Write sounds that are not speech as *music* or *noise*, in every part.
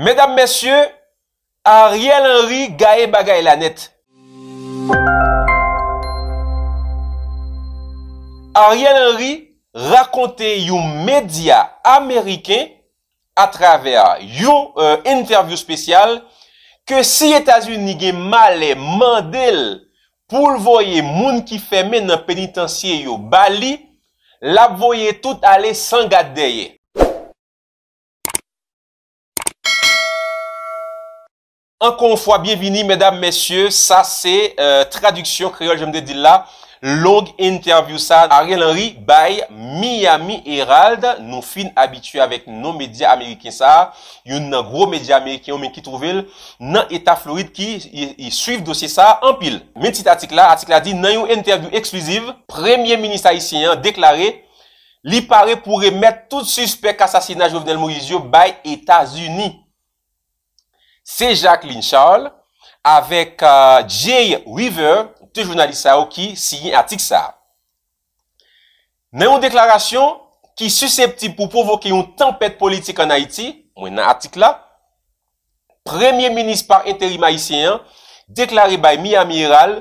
Mesdames, mesye, Ariel Henry ga e bagay lanet. Ariel Henry rakonte yon media Ameriken a traver yon euh, interview spesyal ke si Etasun nige male mandel pou lvoye moun ki femen nan penitensye yon Bali, la voye tout ale sangadeye. Ankon fwa, bienvini, mèdame, mèsyè, sa se euh, traduksyon kreol jemde di la Long interview sa, Ariel Henry bay Miami Herald Nou fin abitue avèk nou media Amerikien sa Yon nan gro media Amerikien, omen ki trouvel Nan Eta Floride ki yi suiv dosye sa, an pil Men tit atik la, atik la di, nan yon interview ekslusiv Premier Ministre Haitien an deklarè Li pare pou remèt tout suspect kassasina Jovenel Maurizio bay Eta Zuni C'est Jacqueline Charles avèk euh, Jay River te jounalisa ou ki si yin atik sa. Nè yon deklarasyon ki susceptib pou provoke yon tempèd politik an Haiti, mwen nan atik la, premiè minis par enteri maïsiyen, deklaré bay mi amiral,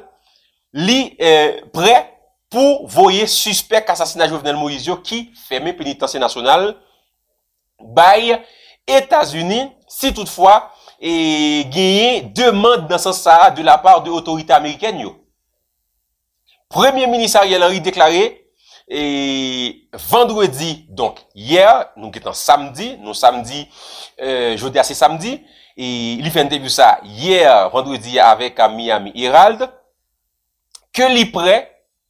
li euh, pre pou voyer suspect kassasina jouvenel Morizio ki fèmè penitansye nasyonal bay Etas-Uni, si toutfwa E genyen demande dansan sa de la part de otorite Ameriken yo Premier Ministar yal anri deklare vendredi, donk yer, nou getan samdi nou samdi, e, jodi ase samdi e, li fen debu sa yer, vendredi avek a Miami Herald ke li pre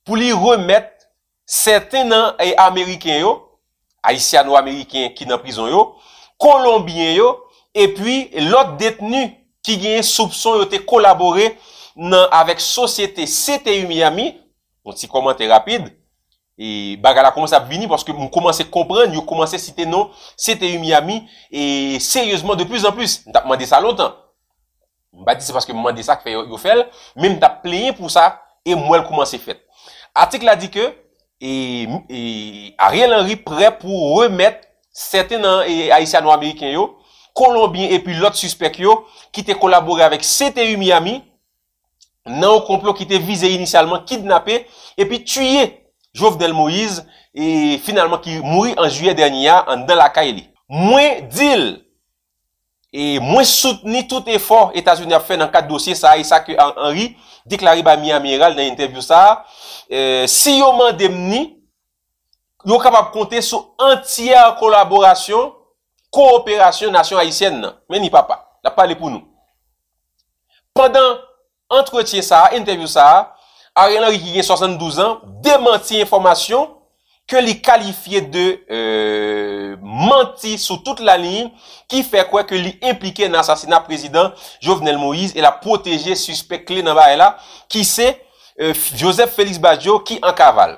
pou li remet setenan e Ameriken yo Haitiano Ameriken ki nan prison yo, Colombien yo e pi lot detenu ki gen soubson yo te kolabore nan avek sosyete CTI Miami, bon si komante rapide, e bagala komanse ap vini paske mou komanse kompran, yo komanse site nan CTI Miami, e seryosman de plus en plus, mta mwande sa lotan, mba dise paske mwande sa kwe yo fel, men mta pleye pou sa, e mwen komanse fet. Atik la di ke, e Ariel Henry pre pou remet sete nan Aisyano euh, Ameriken yo, Colombien et puis l'autre suspect yo qui t'est collaboré avec CTU Miami nan ou complot qui t'est visé initialement kidnappé et puis tuyé Jovdel Moïse et finalement qui mourit en juillet dernier en Danlaka. Mwen dil et mwen soutenit tout effort Etats-Unis a fait nan kat dosye sa Isaac Henry deklari ba Miami Herald nan interview sa euh, si yo mandemni yo kapap konté sou entière collaboration Koopération Nation Haitienne nan. Men ni papa. Euh, la pale pou nou. Pendan entretien sa, interview sa, a rien la wiki gen 72 an, demanti informasyon ke li kalifiye de manti sou tout la lin ki fe kwe ke li implike nan sasina prezident Jovenel Moïse e la proteje suspect kli nan ba e la ki se euh, Joseph Félix Badiou ki an kaval.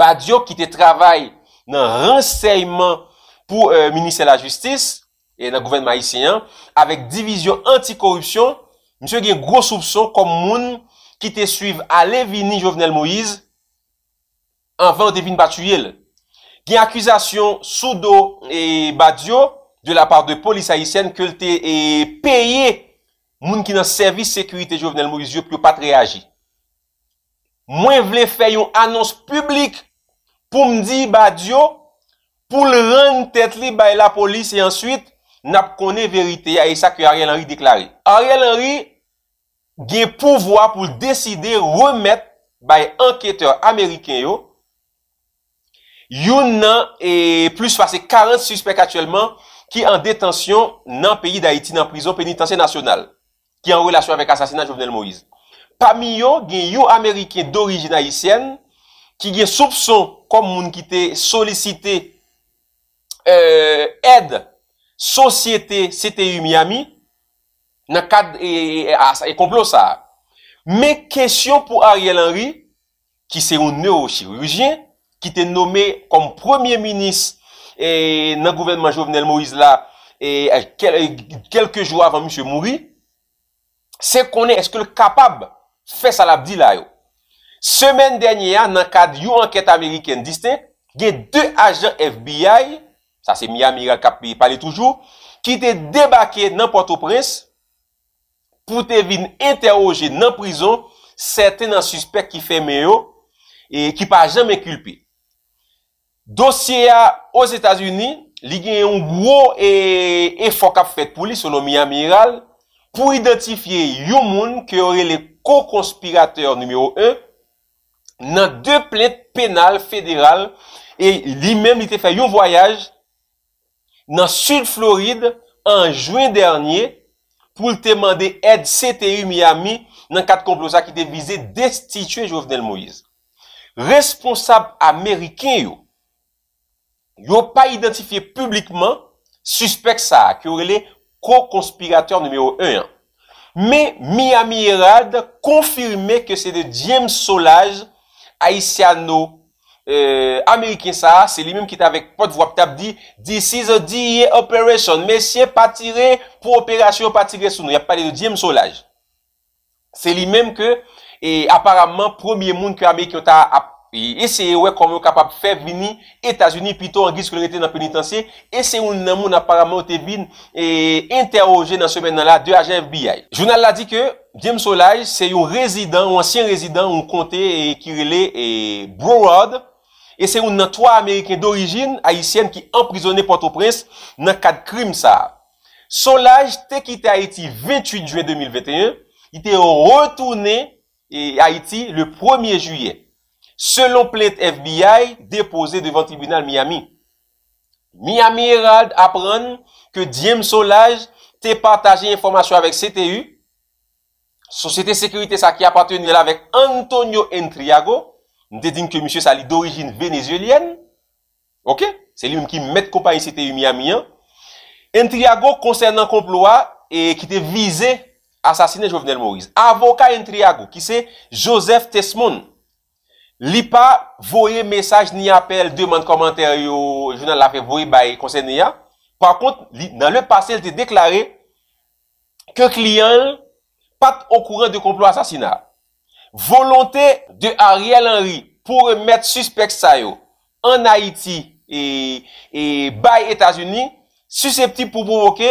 Badiou ki te travay nan renseyman pou euh, minisè la jistis, e nan gouverne maïsiyen, avèk divizyon anti-korupsyon, msè gen gros soubson kom moun ki te suiv a Levini Jovenel Moïse anvan de vin batuyel. Gen akwizasyon soudo e badyo de la part de polis ayisyen ke lte euh, peye moun ki nan servis sekwite Jovenel Moïse yo pou patre agi. Mwen vle fè yon annons publik pou mdi badyo pou l ran yon tèt li bay la polis e answit nap konen verite ya e sa ki Ariel Henry deklari. Ariel Henry gen pouvoi pou l deside remet bay ankyeteur Ameriken yo yon nan e plus fase 40 suspek atyèlman ki an detansyon nan peyi d'Haiti nan prizon penitansyon nasyonal ki an relasyon avèk asasinan Jovenel Moïse. Pamiyo gen yon Ameriken d'orijin Haitien ki gen soupson kom moun ki te solisite Euh, aide sosyete CTI Miami nan kad e komplo sa. Me kesyon pou Ariel Henry ki se yon neurochirurgen ki te nome kom premier minis nan gouvernement Jovenel Moïse la kelke jou avan M. Mouri se konen eske l kapab fes alabdi la yo. Semen denye an nan kad yon anket ameriken diste gen de ajen FBI sa se Mia Miral kapi pali toujou, ki te debake nan Port-au-Prince pou te vin interoje nan prison sèten nan suspect ki fèmè yo e ki pa jamè kulpe. Dosye ya os Etats-Unis, li gen yon gwo e enfok ap fèt pou li selon Mia Miral pou identifiye yon moun ki orè le ko-konspiratèr nèmèro 1 nan dè plèd pènal fèderal e li mèm li te fè yon voyaj nan Sud Floride an Juin dernyè pou l temande ed CTI Miami nan kat komplosa ki te vize destitue Jovenel Moïse. Responsab Ameriken yo, yo pa identifiye publikman, suspect sa ak yo rele ko konspiratèr noumèro 1. Me, Miami Erad konfirme ke se de dièm solaj a isi an nou. Eh, Ameriken sa, se li menm ki ta vek pot vo ap tab di This is a D.I.A. E operation Mesye patire pou operasyon patire sou nou Ya pali de James Solage Se li menm ke E aparamman, promye moun ki Ameriken ta e, Eseye wek konwe kapap fe vini Etasuni pito an gis kon rete nan penitansye Eseye ou nan moun aparamman ou te vin E interroje nan semen nan la De agent FBI Jounal la di ke, James Solage Se yo residen, ou ansyen residen Ou konte e, kirele Broward E se yon nan 3 Ameriken d'orijin, Haitien ki emprisonne Port-au-Prince, nan 4 krim sa. Solaj te kite Haiti 28 juen 2021, ite retourne e Haiti le 1er juye, selon plète FBI depose devant tribunal Miami. Miami Herald apren que Diem Solaj te pataje informasyon avek CTU, Sosyete Sekurite Saki apatene la vek Antonio Entriago, Nde ding ke misye sa li d'orijin venezuelyen. Ok? Se li yon ki met kompany si te yon miya miyan. Ntriago konsen nan komploa e ki te vize asasine Jovenel Maurice. Avoka Ntriago ki se Joseph Tesmon li pa voye mesaj ni apel, deman komentaryo jounan la fe voye baye konsen niya. Par kont, nan le pasel te deklare ke kliyan pat okouren de komploa asasina. Volonte de Ariel Henry pou remet suspek sayo an Haiti e bay Etats-Unis Suseptib pou provoke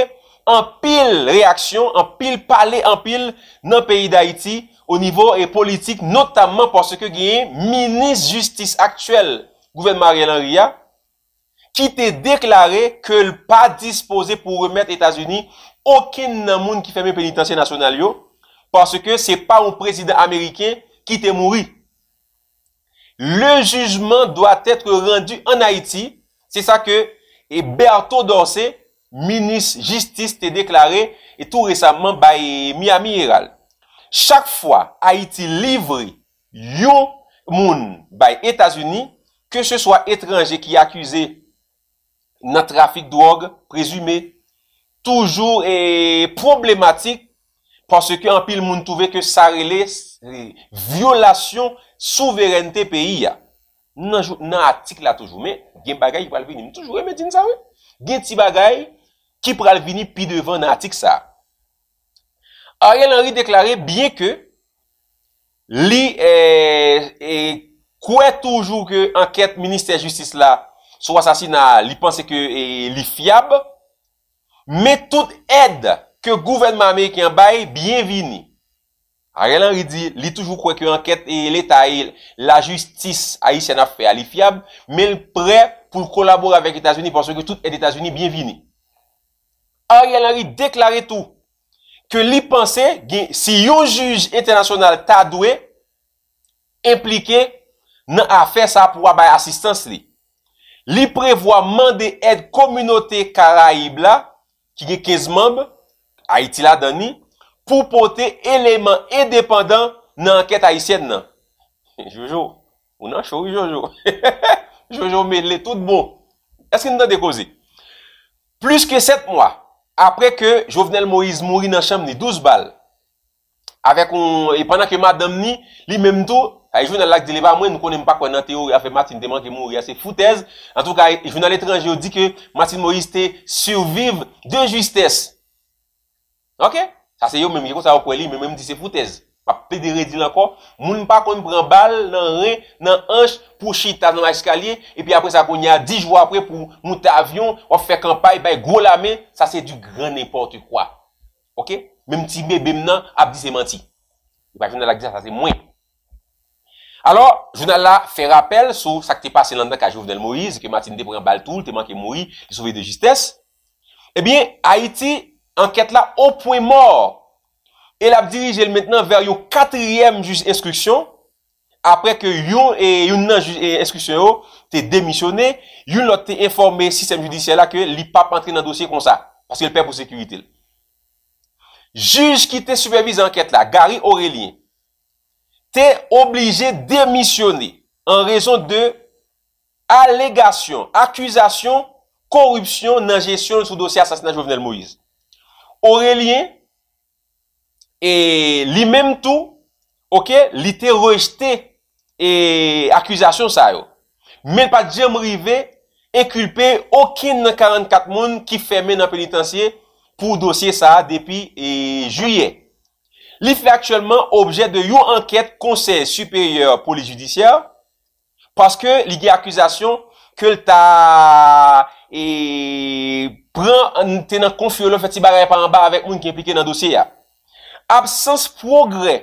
an pil reaksyon, an pil pale, an pil nan peyi d'Haïti O nivou e politik, notamman porske genye, minis justis aktuel gouverne Ariel Henry ya Ki te deklare ke l pa dispose pou remet Etats-Unis Okin nan moun ki feme penitansye nasyonal yo Parce que c'est pas un président américain qui t'est mouri. Le jugement doit être rendu en Haïti. C'est ça que Berthoud Orsay, ministre justice, t'est déclaré tout récemment by Miami Herald. Chaque fois Haïti livre yon moun by Etats-Unis, que ce soit étranger qui accuse notre trafic de drogue présumé, toujours est problématique Pansè ke an pil moun touve ke sarile violasyon souverente peyi ya. Nou nan atik la toujou. Men, gen bagay yi pral vini. Men toujou, men din sawe. Gen ti bagay ki pral vini pi devan nan atik sa. Ar yel anri deklare bien ke li kwen eh, eh, toujou ke anket minister justice la sou asasina li panse ke eh, li fiyab. Men tout edde ke gouvenme Amerikyan baye, bienvini. Ariel Henry di, li toujou kwe ki anket, e l'Etat e la justis, a yi se na fe alifiab, me l'pre pou kolabor avek Etasvini, pwansou ke tout et Etasvini, bienvini. Ariel Henry deklare tou, ke li panse, si yo juj internasyonal ta dwe, implike, nan a fe sa pou wa baye asistans li. Li prevoa mande et komunote karaib la, ki ge kezmanb, a iti la dan ni, pou pote eleman edependant nan anket a isyed nan. *laughs* Jojo, ou nan chou Jojo? *laughs* Jojo men, le tout bon. Eske nou nan dekozi? Plus ke 7 mwa, apre ke Jovenel Moïse mouri nan chanm ni 12 bal, avek ou, e pwana ke ma dam ni, li mem tou, a yon e nan lak dileva, mwen nou konen pa kwen nan teori a fe Matin teman ke mouri a se foutez, an tou ka, yon e nan letranje ou di ke Matin Moïse te survive de justesse. Ok? Sa se yo menmye kon sa wakwe li, menmye mdi se foutez. Pa pedere di lanko, moun pa kon pran bal nan re, nan anj, pou chita nan eskalye, epi apre sa kon ya di jwa apre pou mout avyon, waf fe kampay, bay gwo la men, sa se du gran nempor tu kwa. Ok? Menm ti me bem nan ap di se manti. E pa jounal la ki di sa sa se mwen. Alors, jounal la fe rappel sou sa ki te pase landan ka Jouf Delmoye, zike matin de pran bal tou, te man ke moui, te souve de jistes. Ebyen, eh Haiti... Enkèt la, ou pou e mor. El ap dirije el maintenant ver yo katriyem juj inskriksyon apre ke yon e yon nan juj inskriksyon yo, te demisyone, yon lote te informe sistem judisyen la ke li pa patre nan dosye kon sa, paske el pe pou sekurite. Juj ki te supervise enkèt la, Gary Aurelien, te oblige demisyone en rezon de allegasyon, akwizasyon, korupsyon nan jesyon sou dosye asasinan Jovenel Moïse. Aurelien, e li menm tou, li te rejte e akwizasyon sa yo. Men pa djem rive, e kulpe okin nan 44 moun ki fè men nan penitansye pou dosye sa depi e, juye. Li flakchèlman objè de yo anket konsey supèryèr pou li judisyèr, paske li di akwizasyon ke lta e... pran an tenan konfyo lò fè ti baray par an bar avèk moun ki implike nan dosye ya. Absens progrè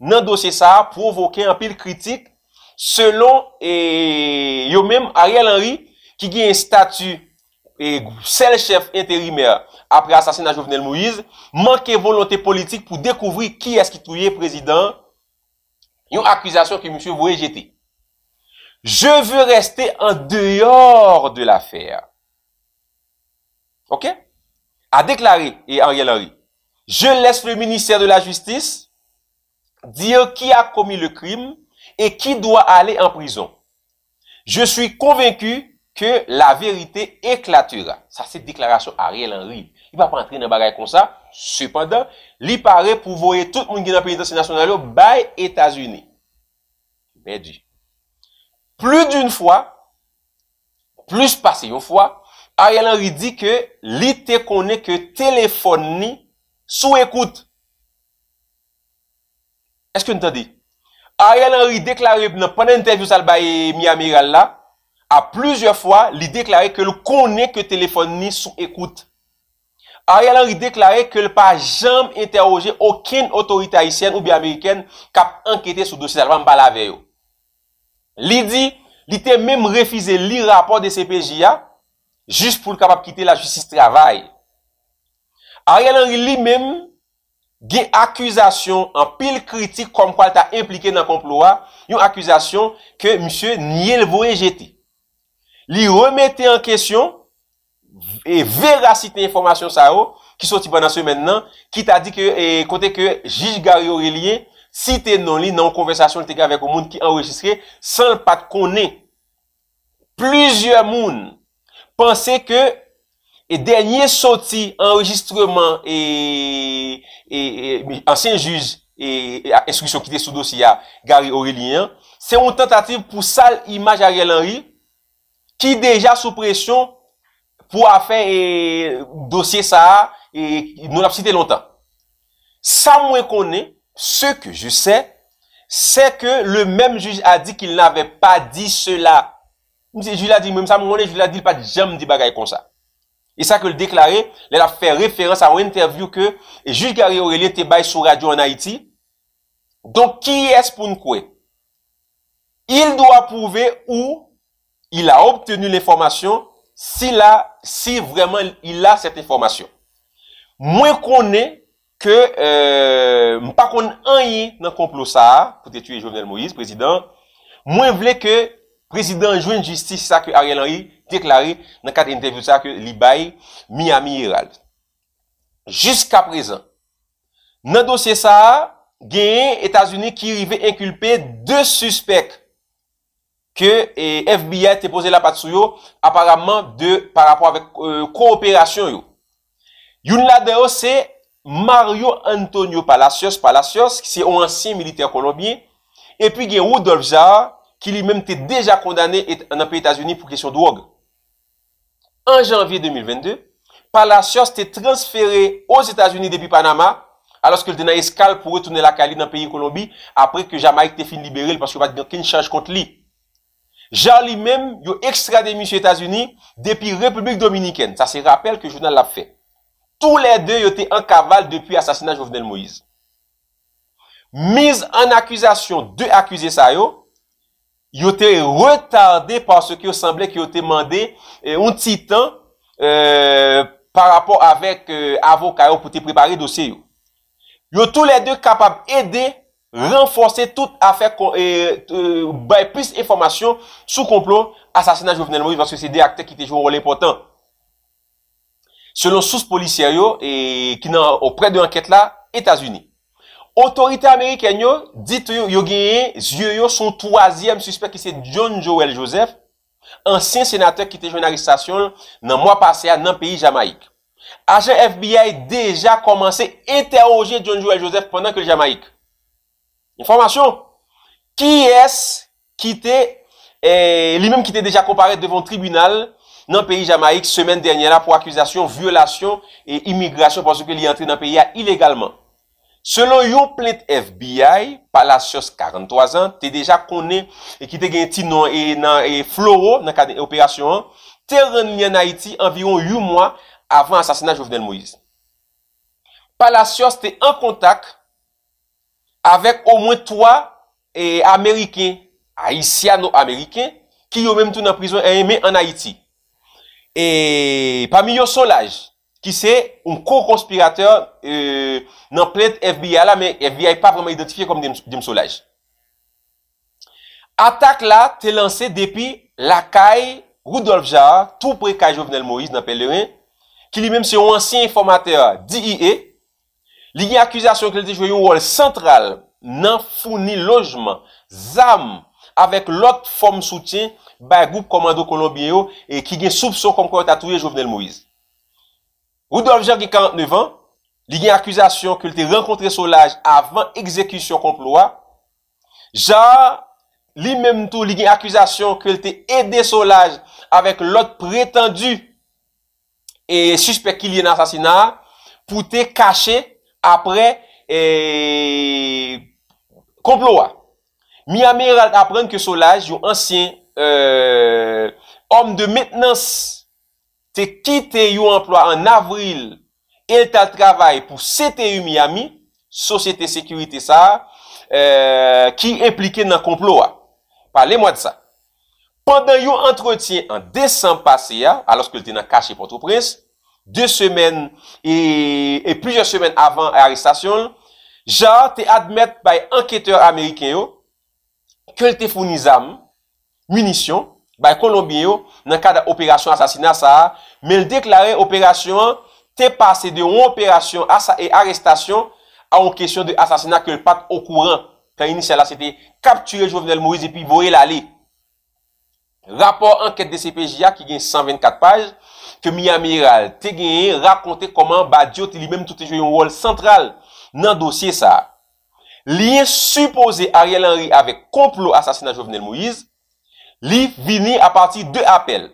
nan dosye sa provoke an pil kritik selon e, yo mèm Ariel Henry ki giye an statu e, sel chef intérime apre asasin nan Jovenel Moïse, manke volonté politik pou dekouvri ki eski touye prezident yon akwizasyon ki moun se vwejete. Je vwe restè an deyor de la fèr. Ok? A deklari Ariel Henry. Je lese le ministère de la justice dire qui a commis le crime et qui doit aller en prison. Je suis convaincu que la vérité éclatera. Sa c'est deklaration Ariel Henry. Il va pas entrer dans le bagay comme ça. Cependant, il paraît pour voyer tout le monde qui est dans le pays de la nationale by Etats-Unis. Mais dit. Plus d'une fois, plus je passe une fois, Ariel Henry di ke li te kone ke telefon ni sou ekout. Eske nou te di? Ariel Henry deklare, nou pwene interview sal baye mi amiral la, a plujer fwa li deklare ke lou kone ke telefon ni sou ekout. Ariel Henry deklare ke lou pa jam interoje oken otorite Haitien ou bi Ameriken kap enkete sou dosis alman bala veyo. Li di, li te menm refize li rapor de CPJA, Jus pou l kapap kite la jutsis travay. A rè lan li menm, gen akuzasyon an pil kritik kom kwa l ta implike nan komploa, yon akuzasyon ke msye niye l vwoye jete. Li remete an kesyon, e vera site nan informasyon sa o, ki soti banan se mennen nan, ki ta di e kote ke jish gari orilye, site nan li nan konversasyon l teke avek o moun ki enrejistre san l pat konen. Plizye moun Pense ke e denye soti enregistreman e, e, e ansyen juz e instruksyon ki de sou dosiya Gary Aurelien, se ou tentative pou sal imaj Ariel Henry ki deja sou presyon pou a fe dosye sa a e nou la psite lontan. Sa mwen kone, se ke je se, se ke le menm juz a di ki l n ave pa di se la Mwen se jil la di, mwen sa mwen le jil la di, l pa jam di bagay kon sa. E sa ke l deklare, lè la fè referans a mwen intervju ke, jil gare Aurelie Tebay sou radyo an Haiti, don ki es pou nkwe? Il do ap prouve ou il a obtenu l'informasyon, si la, si vreman il la set informasyon. Mwen konne ke, euh, mwen pa kon an yi nan komplos sa, kote tuye Jovenel Moïse, prezident, mwen vle ke prezident juan justice sa ke Ariel Henry deklari nan kat interview sa ke Li Bai, Miami Herald. Jusk aprezen, nan dosye sa, gen Etasunik ki rive inkulpe de suspek ke e, FBI te pose la pat sou yo, aparamman de par rapport avek kooperasyon euh, yo. Yon la deyo se Mario Antonio Palacios, Palacios, ki se ou ansi milite konobye, epi gen Woodovza, ki li menm te deja kondane en api Etasuni pou kesyon drog. An janvye 2022, pala sos te transfere os Etasuni depi Panama, aloske l dena eskal pou retoune la kali nan peyi Kolombi, apre ke Jamaik te fin libere lpansyo bat gen kene chanj kont li. Jan li menm yo ekstra demis yo Etasuni depi Republik Dominiken, sa se rappel ke journal la fe. Tou le de yo te an kaval depi asasinan Jovenel Moise. Miz an akwizasyon de akwize sa yo, Yo te retardé parce ki yo semblé ki yo te mandé eh, un titan eh, par rapport avek eh, avokaryo pou te preparer dosye yo. Yo tout le de kapab ede renforse tout afèk bay plus informasyon sou komplon asasinaj ou fenelmori vanske se de akte ki te jwo role important. Selon sous-polisiyo ki nan opre de anket la, Etats-Unis. Otorite Ameriken yo, dite yo, yo genye, zye yo, son 3e suspect ki se John Joel Joseph, ansyen senatèr ki te jwenaristasyon nan mwa pase a nan peyi Jamaik. Ajen FBI deja komanse ete orje John Joel Joseph pandan ke l Jamaik. Informasyon, ki es ki te, eh, li menm ki te deja kompare devon tribunal nan peyi Jamaik semen denye la pou akwizasyon, vyolasyon e imigrasyon panso ke li entri nan peyi a ilegalman. Selon yo plet FBI, Palacios, 43 an, te deja konen e ki te gen ti nan e, e Floro nan kade operasyon an, te ren li an Haiti environ yu mwa avan asasinan Jovenel Moïse. Palacios te an kontak avek o mwen 3 Ameriken, Haitiano-Ameriken, ki yo menm tou nan prizon e eme an Haiti. E pa mi yo solaj, ki se yon ko-konspirateur euh, nan pleit FBI la, men FBI pa vreman identifiye kom di msoulaj. Atak la te lanse depi la kaye Rudolf Jara, tou pre kaye Jovenel Moïse nan Pelerin, ki li menm se yon ansyen informateur D.I.E, li gen akwizasyon akwizasyon yo yo wole sentral nan founi lojman zam avèk lot fòm soutyen bay goup komando kolombiyen yo ki gen soubson konkwen ta touye Jovenel Moïse. Ou do avjan ki 49 an, li gen akwizasyon ke li te renkontre Solaj avan ekzekusyon konploa. Jan li menm tou li gen akwizasyon ke li te ede Solaj avek lot pretendu e suspek ki li en asasina pou te kache apre konploa. Mi ame aprenke Solaj yo ansyen om de metnans te kite yo emplwa an avril el tal travay pou CTU Miami, sosyete sekurite sa, euh, ki implike nan komplo a. Parle mwa de sa. Pendan yo entretien an desan pase ya, alos ke lte nan kache potro pres, de semen e plijer semen avan aristasyon, ja te admet bay anketeur Amerike yo ke lte founizam munisyon Bay Kolombiyo nan kada operasyon asasina sa a, men deklarè operasyon te pase de ou operasyon asa e arestasyon a ou kesyon de asasina ke l pat okouran. Kan inisya la se te kapture Jovenel Moïse epi voye la li. Rapor anket de CPJA ki gen 124 paj, ke mi amiral te genye rakonte koman ba diyo te li menm toute jo yon wol sentral nan dosye sa a. Liye suppose Ariel Henry avek komplo asasina Jovenel Moïse, Li vini a pati de apel.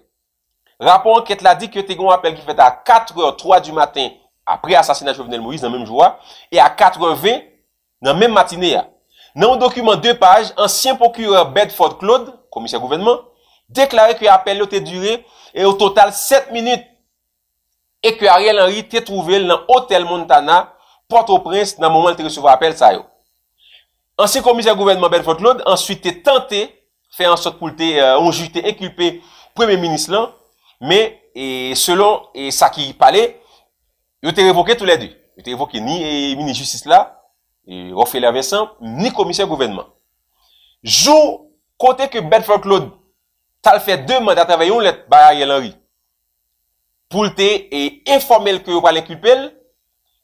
Rapon anket la di ki yo te goun apel ki fet a 4h03 du maten apre asasina Jovenel Moïse nan menm joua e a 4h20 nan menm matine ya. Nan ou dokumen 2 paje, ansyen pokyreur Bedford Claude, komisyen gouvenman, deklarè ki apel yo te dure e yo total 7 minit e ki Ariel Henry te trouvel nan Hotel Montana Port-au-Prince nan mouman te resevou apel sa yo. Ansyen komisyen gouvenman Bedford Claude answite te tante Fè an sot pou lte euh, on jute e kulpe Prèmè minis lan Mè, e selon e sa ki y pale Yo te revoke tout lè di Yo te revoke ni mini-justice la Okfelea Vincent Ni komisyen gouvenman Jou, kote ke bed folk lò Tal fè dè mande a travè yon let Bar Ariel Henry Poulte e informel kè yo palen kulpel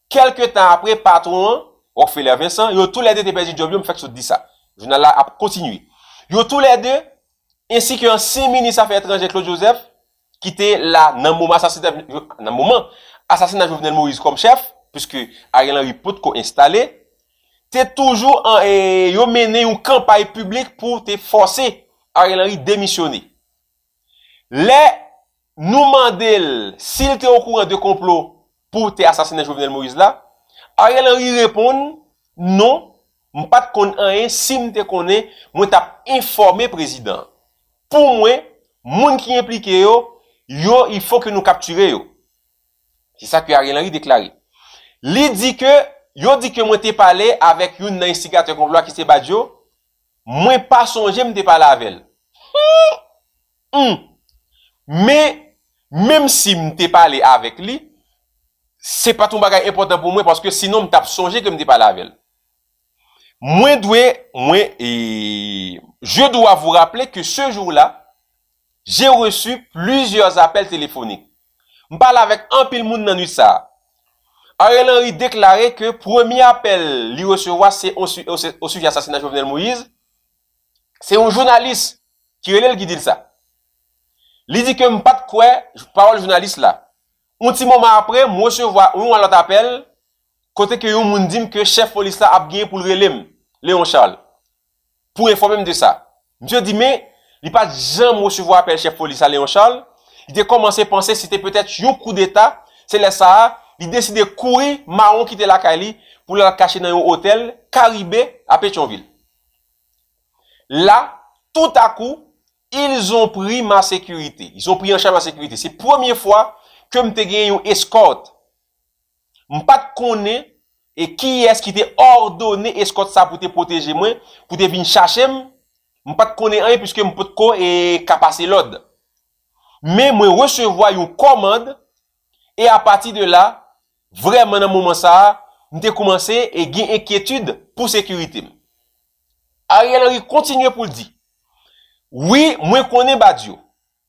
Kèlke tan apre Patron, Okfelea Vincent Yo tout lè di te pè di job yon, fèk sou di sa Jounal la a kontinui Yo tou lè dè, insi ki yon 6 minis afe etre nje Claude Joseph, ki te la nan mouman, nan mouman, asasinan Jovenel Maurice kom chèf, piskè Ariel Henry pote ko installe, te toujou yo mène yon kampaye publik pou te fose Ariel Henry demisyonè. Lè, nou mandel, sil te okouran de komplot pou te asasinan Jovenel Maurice la, Ariel Henry repoun, non, non, m pat kon an e, si m te kon e, mwen tap informe prezident. Pou mwen, moun ki implike yo, yo, il fok yo nou kapture yo. Se sa ki a rilani deklari. Li di ke, yo di ke mwen te pale avèk yon nan istigate kon vlo akise badyo, mwen pa sonje m te pale avèl. Men, mèm si m te pale avèk li, se pat m bagay impotant pou mwen, paske sinon m tap sonje ke m te pale avèl. Mwen dwe, mwen, eee, je dwa vou rappele ke se jour la, jè reçu plusieurs apel telefonik. Mwen parle avèk an pil moun nan yisa. Aè l'anri deklare ke promi apel li wosye wase osu vi asasina Jovenel Moïse, se yon jounalis ki relè l'gidil sa. Li di ke mwen pat kwe, jounalis la, un ti moman apre, mwen wosye wase ou an lot apel, kote ke yon moun dim ke chef polisa ap genye pou lrelem, Leon Charles, pou reformem de sa. Mse di me, li pa jam mwosivwa apel chef polisa Leon Charles, li de komanse panse si te petet yon kou deta, se le sa a, li deside kouri, ma an kite la kali, pou lal kache nan yon hotel, Karibé, apet yon vil. La, tout akou, il zon pri ma sekurite. Il zon pri en chan ma sekurite. Se premier fwa, ke mte genye yon eskort, Mwen pat kone e ki eski te ordone eskot sa pou te proteje mwen, pou te vin chache mwen. Mwen pat kone anye pwiske mwen pat kone e kapase lode. Mwen mwen resevwa yon komande, e apati de la, vreman nan mouman sa, mwen te koumanse e gen enkyetude pou sekurite mwen. A riyan anye kontinye pou ldi. Oui, mwen kone badyo.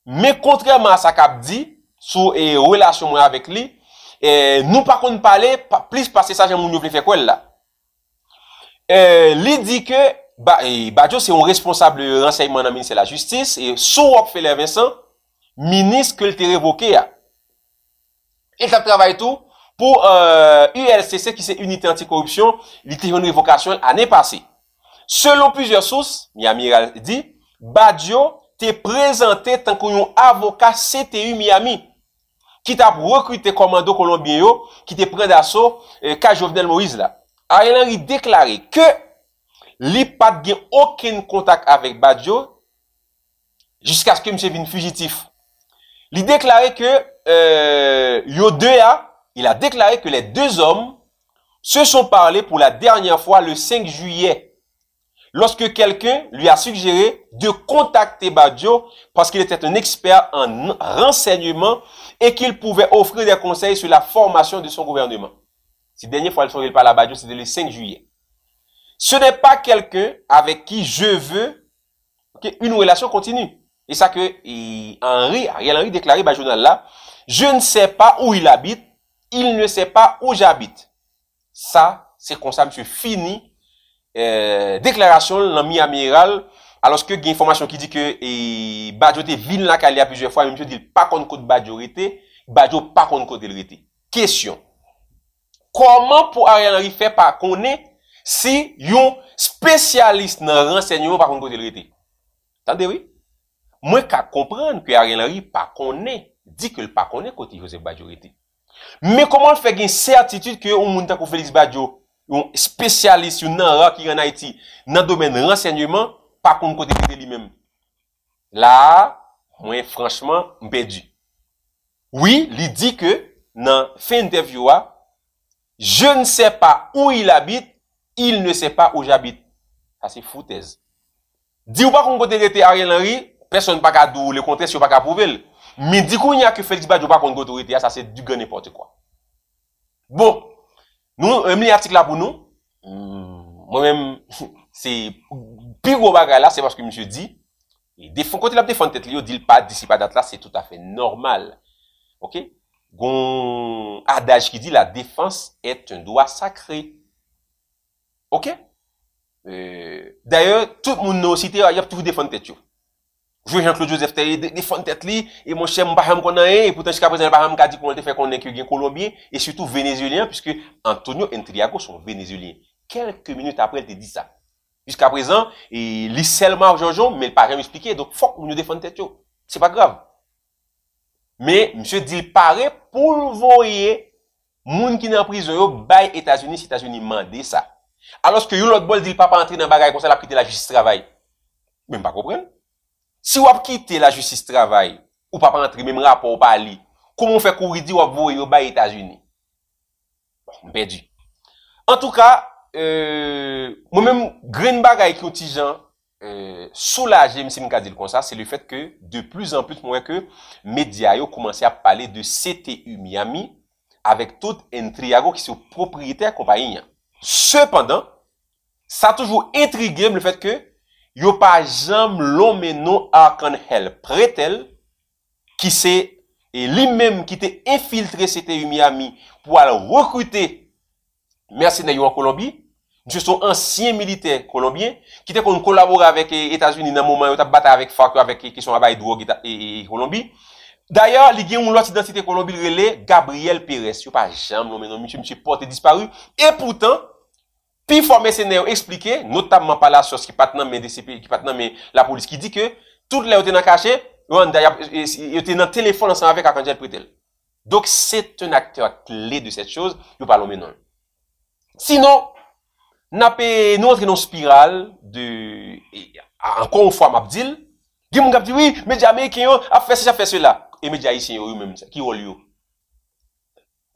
Mwen kontreman sa kap di, sou e relasyon mwen avek li, Eh, nou pa konn pale, plis pase sa jan moun yo vle fekwel la. Eh, li di ke, e, Badiou se yon responsable renseyman nan minisè la justis, e, sou wop fèlè Vincent, minis ke l te revoke ya. El tap travay tou, pou ULCC euh, ki se unité anti-korupsyon, li te yon revokasyon ane pase. Selon pizèr sous, mi amiral di, Badiou te prezante tanko yon avokat CTU Miami. kita pou rekrute komando kolombi yo ki te pren da so eh, kaj Jovenel Moïse la. A Yonari deklare ke li pat gen oken kontak avek Bajo jiska se kem se vin fugitif. Li deklare ke eh, Yodea, il a deklare ke le de zom se son parle pou la dernyan fwa le 5 juye lorsque quelqu'un lui a suggéré de contacter Badio parce qu'il était un expert en renseignement et qu'il pouvait offrir des conseils sur la formation de son gouvernement. Cette dernière fois elle parle à Badio, c'était le 5 juillet. Ce n'est pas quelqu'un avec qui je veux qu'une une relation continue. Et ça que Henri, Ariel Henry déclaré journal là, je ne sais pas où il habite, il ne sait pas où j'habite. Ça, c'est comme ça, monsieur, fini Eh, deklarasyon nan mi amiral aloske gen informasyon ki di ke e eh, Bajo te vin la ka li a pizwe fwa mi msye di l pakon kote Bajo rete Bajo pakon kote rete Kesyon Koman pou Aryanari fe pakone si yon spesyalist nan rensegnyon pakon kote rete Tande we? Mwen ka kompran ki Aryanari pakone di ke l pakone kote Josep Bajo rete Me koman fe gen se atitude ki yon moun ta kou Feliks Bajo yon spesyalist, yon nanra ki yon haiti, nan domen rensegnoyman, pa kon kote kete li menm. La, mwen franchman mbe di. Oui, li di ke, nan fey ntev yowa, je ne se pa ou il abit, il ne se pa ou jabit. Sa se foutez. Di ou pa kon kote kete ari l'anri, person pa ka dou, le kontes yo pa ka pouvel. Men di kon yon a ke felik ba, di ou pa kon kote kete, sa se du gen ne porte kwa. Bon, Moun, moun, moun, moun, moun, moun. Moun moun, moun, moun, moun. Se, pi wou baga la, se wos ke moun se di, konti lop defante li yo, dil pa, disi pa dat la, se tout afe normal. Ok? Gon, adaj ki di, la defanse et un doa sakre. Ok? E, euh, daye, tout moun nou site yo, a yap tou defante li yo. Jean-Claude Joseph, défon tèt li, et mon chè moun pachèm kon nan e, et pourtant jusqu'à présent moun pachèm moun ka di kon lè te fè kon lè kyo gen Kolombie, et surtout Vénézulien, puisque Antonio Entriago son Vénézulien. Quelques minutes après, lè te dit ça. Jusqu'à présent, il lit seulement Jean-Jean, mais moun pachèm expliqué, donc fok moun yon défon tèt yo. C'est pas grave. Mais M. Dill pare pou l'voyer moun ki nan prison yo bay Etats-Unis, si Etats-Unis mandé ça. Alors ce que you lot bol Dill pa pa entrer nan bagay kon sa la pritè la justice travail, Si wap kite la justice travaye, ou pa pa rentre mem rapo ou pa li, koumon fe kou ridi wap voye ou baye Etasuni? Mbe bon, di. En tout ka, mwen mwen Greenberg a ekwoti jan, sou la jem si mwen ka dil kon sa, se le fet ke de plus en plus mwen weke medya yo koumanse a pale de CTU Miami avek tout entriago ki sou proprietèr kompa yi nyan. Sependan, sa toujou etrigèm le fet ke Yo pa jam lomeno a kan hel pre tel ki se e li menm ki te efiltre se te Umi Ami pou al rekrute mersenay yo an Kolombi, nje son ansyen militer Kolombien, ki te kon kolabor avek e Etaswini nan mouman yo ta bata avek Fakou avek e kishon abay Dvo Gita e Kolombi. Daya, li gen yon lot identite Kolombi rele, Gabriel Perez. Yo pa jam lomeno, mwenche mwenche porte disparu, e poutan, Pi for mè sè nè yon eksplike, notabman pa la sòs ki pat nan mè DCP, ki pat nan mè la polis, ki di ke, tout lè yon tè nan kache, yon tè nan telefon ansan avè kakandjèl pwetèl. Dok, sè tè un akter klè de sè chòz, yon palon mè nan. Sinon, nan pe nou antre nan spiral, e, an kon ou form Abdil, gim mè gap di, wè, mè dja mè, kè yon, a fè sè, a fè sè la, e mè dja yon yon mè mè mè mè, ki yon yon.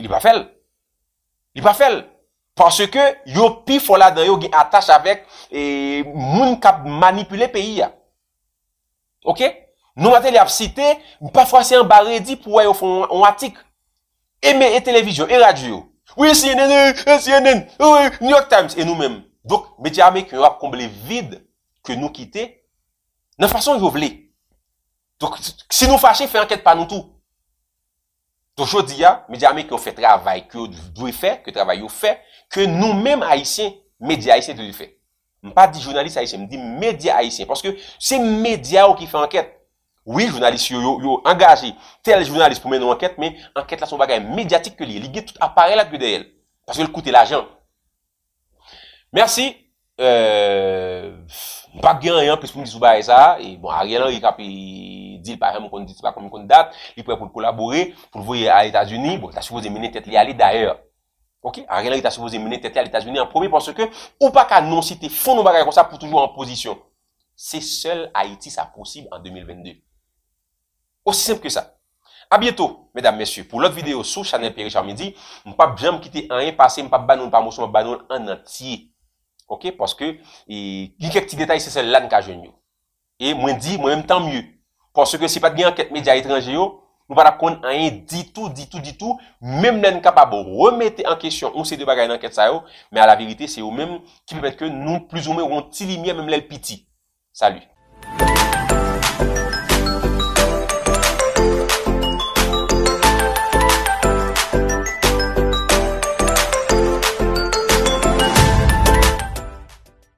Li pa fel, li pa fel Pansè ke yo pi fola dan yo gen atache avèk E moun kap manipule peyi ya Ok, nou matè li ap site Mou pa fwa si an bare di pou wè yo fon an atik Eme e, e televizyon, e radio Ou e CNN, ou e CNN, ou e New York Times E nou men Dok, beti amè ki yo ap komble vide Ki nou kite Nan fwa son yo vle Dok, si nou fwa chè, fè anket pa nou tou Tou chou di ya, medya me ki yo fè travay, ki yo dwi fè, ki travay yo fè, ki nou mèm haïsien, medya haïsien dwi dwi fè. M pa di jounalist haïsien, m di medya haïsien. Parce que c'est medya yo ki fè enquête. Oui, jounalist yo yo yo, engajé, tel jounalist pou mè nou enquête, men enquête la son bagay medyatik ke li. Li gè tout appareil ak gè dè el. Parce que l'koute l'agent. Merci. Pfff. Euh, Mpa gen yon, pese pou mdi sou ba e sa, e bon, a gen an, yon ka pe di l pa yon moun kon diti pa kon moun kon dat, yon pou l pou l kolabore, pou l voye a l Etats-Unis, bon, ta soupo zemene tete li a li daher. Ok? A gen an, yon ta soupo zemene tete li a l Etats-Unis, an promi pwoske, ou pa ka non si te fon nou baka yon konsa pou toujou an posisyon. Se sel Haiti sa posib en 2022. Osi semp ke sa. A bieto, medan mesye. Pou l ot videyo sou, chanel Perichan mi di, mpa bjen mkite an yon pase, mpa banoun, mpa mwos Ok, paske yi kek ti detay se sel lan ka jenyo. E mwen di, mwen menm tan mye. Paske se pat gen anket media etranjyo, nou para kon anye di tou, di tou, di tou, menm nen kapabo remete an kesyon ou se de bagay nan anket sa yo, men a la verite se ou menm ki pe pet ke nou plus ou men woun ti li mi a menm lel piti. Salute.